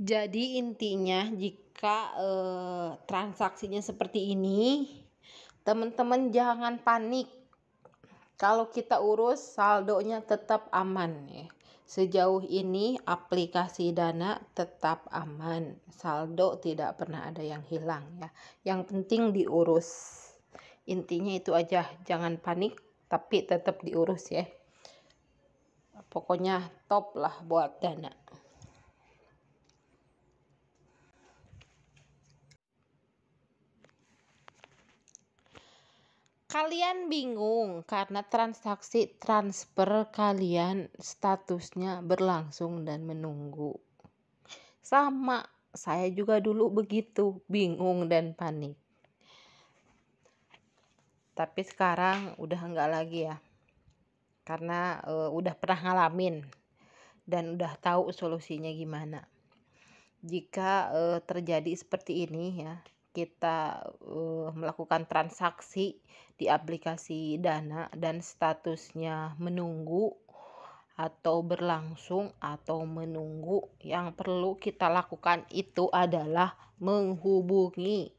Jadi intinya jika eh, transaksinya seperti ini, teman-teman jangan panik. Kalau kita urus saldonya tetap aman ya. Sejauh ini aplikasi Dana tetap aman. Saldo tidak pernah ada yang hilang ya. Yang penting diurus. Intinya itu aja, jangan panik tapi tetap diurus ya. Pokoknya top lah buat Dana. Kalian bingung karena transaksi transfer kalian statusnya berlangsung dan menunggu. Sama, saya juga dulu begitu, bingung dan panik. Tapi sekarang udah enggak lagi ya. Karena e, udah pernah ngalamin dan udah tahu solusinya gimana. Jika e, terjadi seperti ini ya, kita uh, melakukan transaksi di aplikasi Dana dan statusnya menunggu atau berlangsung atau menunggu yang perlu kita lakukan itu adalah menghubungi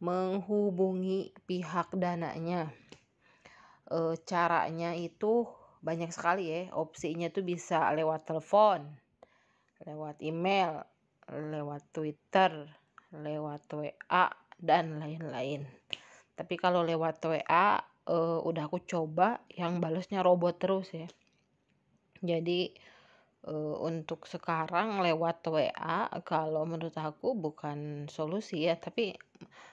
menghubungi pihak dananya e, caranya itu banyak sekali ya opsinya tuh bisa lewat telepon lewat email lewat Twitter lewat WA dan lain-lain. Tapi kalau lewat WA uh, eh, udah aku coba yang balasnya robot terus ya. Jadi uh, untuk sekarang lewat WA kalau menurut aku bukan solusi ya, tapi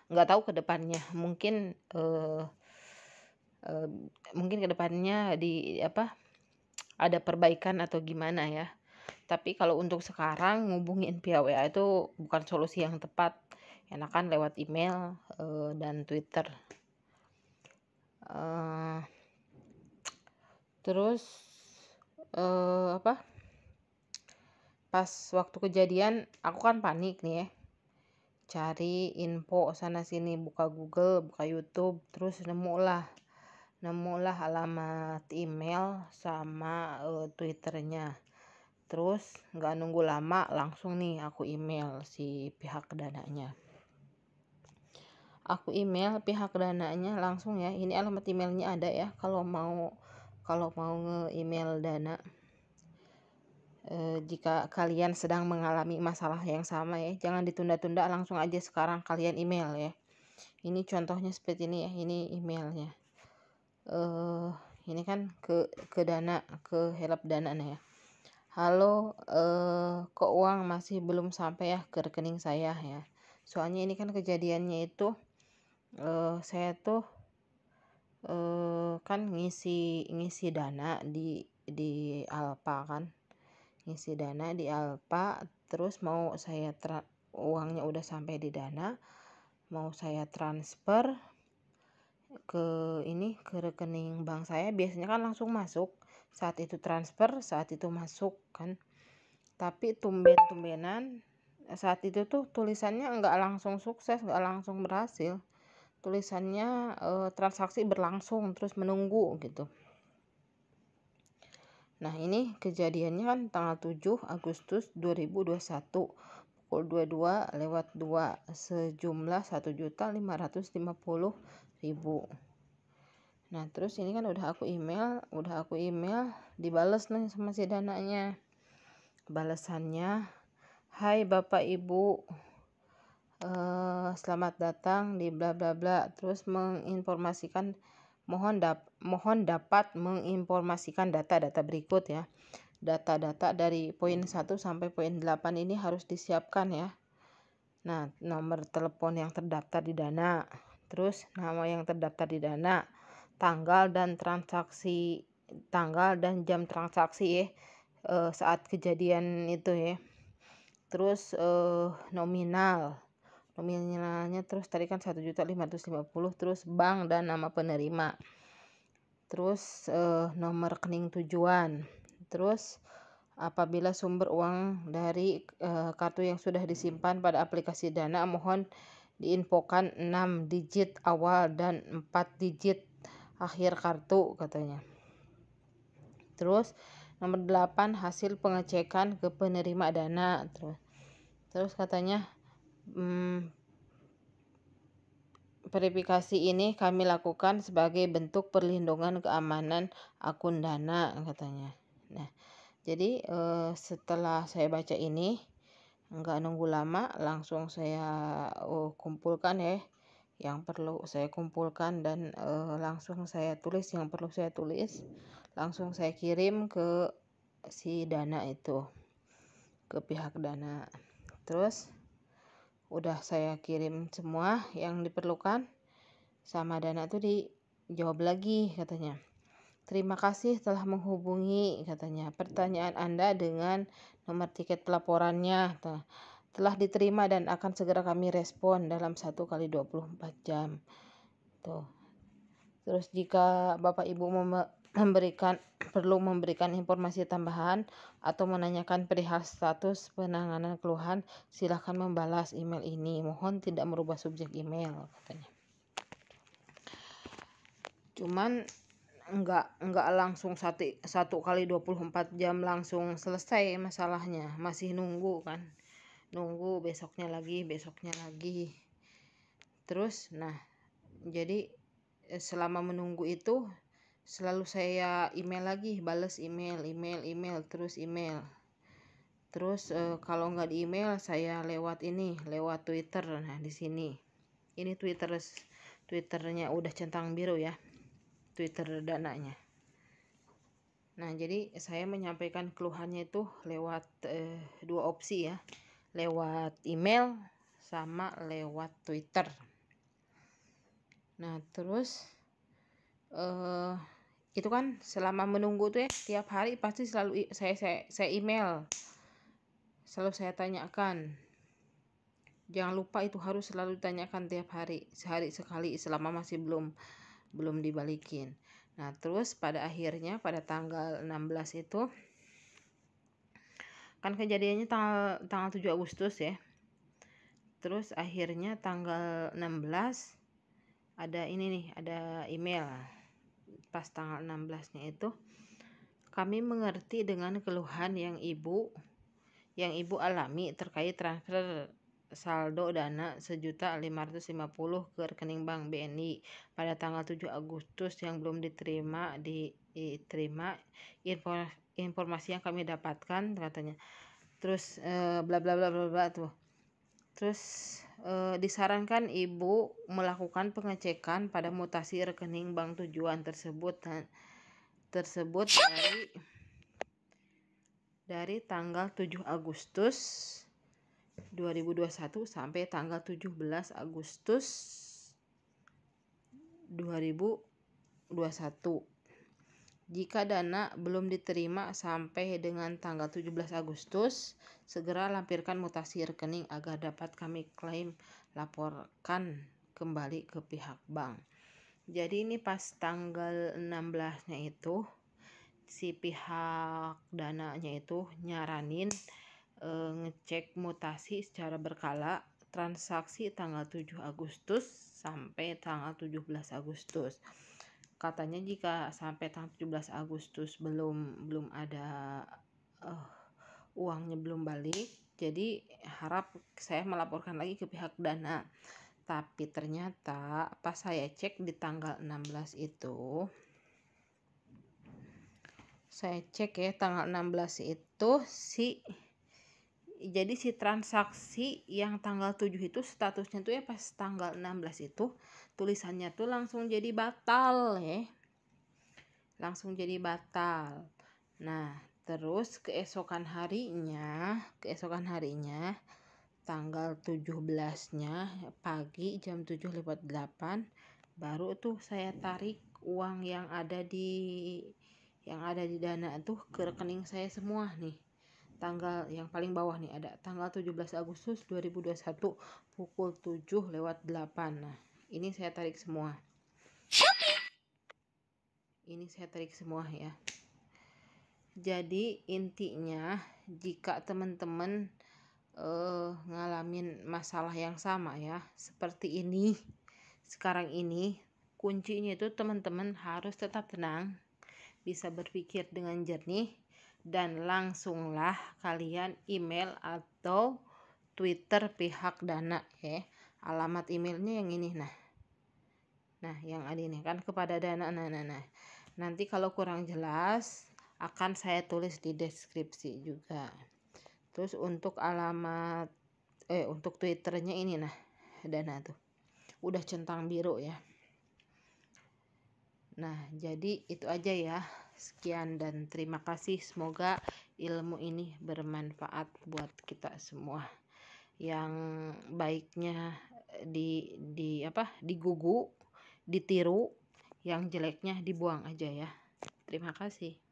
nggak tahu kedepannya. Mungkin uh, uh, mungkin kedepannya di apa ada perbaikan atau gimana ya tapi kalau untuk sekarang ngubungin via WA itu bukan solusi yang tepat enakan lewat email uh, dan Twitter uh, terus uh, apa pas waktu kejadian aku kan panik nih ya cari info sana sini buka Google buka YouTube terus nemu lah, nemu lah alamat email sama uh, Twitternya terus nggak nunggu lama langsung nih aku email si pihak dananya aku email pihak dananya langsung ya ini alamat emailnya ada ya kalau mau kalau mau nge-email dana e, jika kalian sedang mengalami masalah yang sama ya jangan ditunda-tunda langsung aja sekarang kalian email ya ini contohnya seperti ini ya ini emailnya eh ini kan ke ke dana ke help dana nih ya halo eh, kok uang masih belum sampai ya ke rekening saya ya soalnya ini kan kejadiannya itu eh, saya tuh eh, kan ngisi ngisi dana di di Alpa kan ngisi dana di Alpa terus mau saya uangnya udah sampai di dana mau saya transfer ke ini ke rekening bank saya biasanya kan langsung masuk saat itu transfer saat itu masuk kan tapi tumben-tumbenan saat itu tuh tulisannya nggak langsung sukses nggak langsung berhasil tulisannya e, transaksi berlangsung terus menunggu gitu nah ini kejadiannya kan tanggal 7 Agustus 2021 pukul 22 lewat 2 sejumlah 1.550.000 Nah, terus ini kan udah aku email, udah aku email, dibales nih sama si dananya. Balasannya, "Hai Bapak Ibu, eh, selamat datang di bla bla bla." Terus menginformasikan mohon dap mohon dapat menginformasikan data-data berikut ya. Data-data dari poin 1 sampai poin 8 ini harus disiapkan ya. Nah, nomor telepon yang terdaftar di Dana, terus nama yang terdaftar di Dana, tanggal dan transaksi tanggal dan jam transaksi ya eh, saat kejadian itu ya terus eh, nominal nominalnya terus tadi kan 1.550 terus bank dan nama penerima terus eh, nomor rekening tujuan terus apabila sumber uang dari eh, kartu yang sudah disimpan pada aplikasi Dana mohon diinfokan 6 digit awal dan 4 digit akhir kartu katanya. Terus nomor 8 hasil pengecekan ke penerima dana terus. Terus katanya hmm, verifikasi ini kami lakukan sebagai bentuk perlindungan keamanan akun dana katanya. Nah, jadi eh, setelah saya baca ini nggak nunggu lama langsung saya oh, kumpulkan ya yang perlu saya kumpulkan dan uh, langsung saya tulis yang perlu saya tulis langsung saya kirim ke si dana itu ke pihak dana terus udah saya kirim semua yang diperlukan sama dana tuh dijawab lagi katanya Terima kasih telah menghubungi katanya pertanyaan Anda dengan nomor tiket pelaporannya telah diterima dan akan segera kami respon dalam satu kali 24 jam. Tuh. Terus jika Bapak Ibu memberikan perlu memberikan informasi tambahan atau menanyakan perihal status penanganan keluhan, silahkan membalas email ini. Mohon tidak merubah subjek email katanya. Cuman enggak enggak langsung satu satu kali 24 jam langsung selesai masalahnya masih nunggu kan nunggu besoknya lagi besoknya lagi terus nah jadi eh, selama menunggu itu selalu saya email lagi balas email email email terus email terus e, kalau nggak di email saya lewat ini lewat Twitter nah di sini ini Twitter Twitternya udah centang biru ya Twitter dananya nah jadi saya menyampaikan keluhannya itu lewat e, dua opsi ya lewat email sama lewat Twitter. Nah, terus eh itu kan selama menunggu tuh ya tiap hari pasti selalu saya saya, saya email. Selalu saya tanyakan. Jangan lupa itu harus selalu ditanyakan tiap hari, sehari sekali selama masih belum belum dibalikin. Nah, terus pada akhirnya pada tanggal 16 itu kan kejadiannya tanggal tanggal 7 Agustus ya terus akhirnya tanggal 16 ada ini nih ada email pas tanggal 16 nya itu kami mengerti dengan keluhan yang ibu yang ibu alami terkait transfer saldo dana sejuta lima lima ratus puluh ke rekening bank BNI pada tanggal 7 Agustus yang belum diterima diterima informasi informasi yang kami dapatkan katanya terus eh, bla bla bla bla bla tuh terus e, disarankan ibu melakukan pengecekan pada mutasi rekening bank tujuan tersebut dan tersebut dari dari tanggal 7 Agustus 2021 sampai tanggal 17 Agustus 2021 jika dana belum diterima sampai dengan tanggal 17 Agustus, segera lampirkan mutasi rekening agar dapat kami klaim laporkan kembali ke pihak bank. Jadi ini pas tanggal 16-nya itu si pihak dananya itu nyaranin e, ngecek mutasi secara berkala transaksi tanggal 7 Agustus sampai tanggal 17 Agustus. Katanya jika sampai tanggal 17 Agustus belum belum ada uh, uangnya belum balik, jadi harap saya melaporkan lagi ke pihak Dana. Tapi ternyata pas saya cek di tanggal 16 itu saya cek ya tanggal 16 itu si jadi si transaksi yang tanggal 7 itu statusnya tuh ya pas tanggal 16 itu tulisannya tuh langsung jadi batal ya. Langsung jadi batal. Nah, terus keesokan harinya, keesokan harinya tanggal 17-nya pagi jam lewat delapan, baru tuh saya tarik uang yang ada di yang ada di dana tuh ke rekening saya semua nih tanggal yang paling bawah nih ada tanggal 17 Agustus 2021 pukul 7 lewat 8 nah ini saya tarik semua ini saya tarik semua ya jadi intinya jika teman-teman uh, ngalamin masalah yang sama ya seperti ini sekarang ini kuncinya itu teman-teman harus tetap tenang bisa berpikir dengan jernih dan langsunglah kalian email atau Twitter pihak dana ya. Alamat emailnya yang ini nah. Nah, yang ada ini kan kepada dana nah nah nah. Nanti kalau kurang jelas akan saya tulis di deskripsi juga. Terus untuk alamat eh untuk Twitternya ini nah dana tuh. Udah centang biru ya. Nah, jadi itu aja ya. Sekian dan terima kasih. Semoga ilmu ini bermanfaat buat kita semua. Yang baiknya di di apa? digugu, ditiru, yang jeleknya dibuang aja ya. Terima kasih.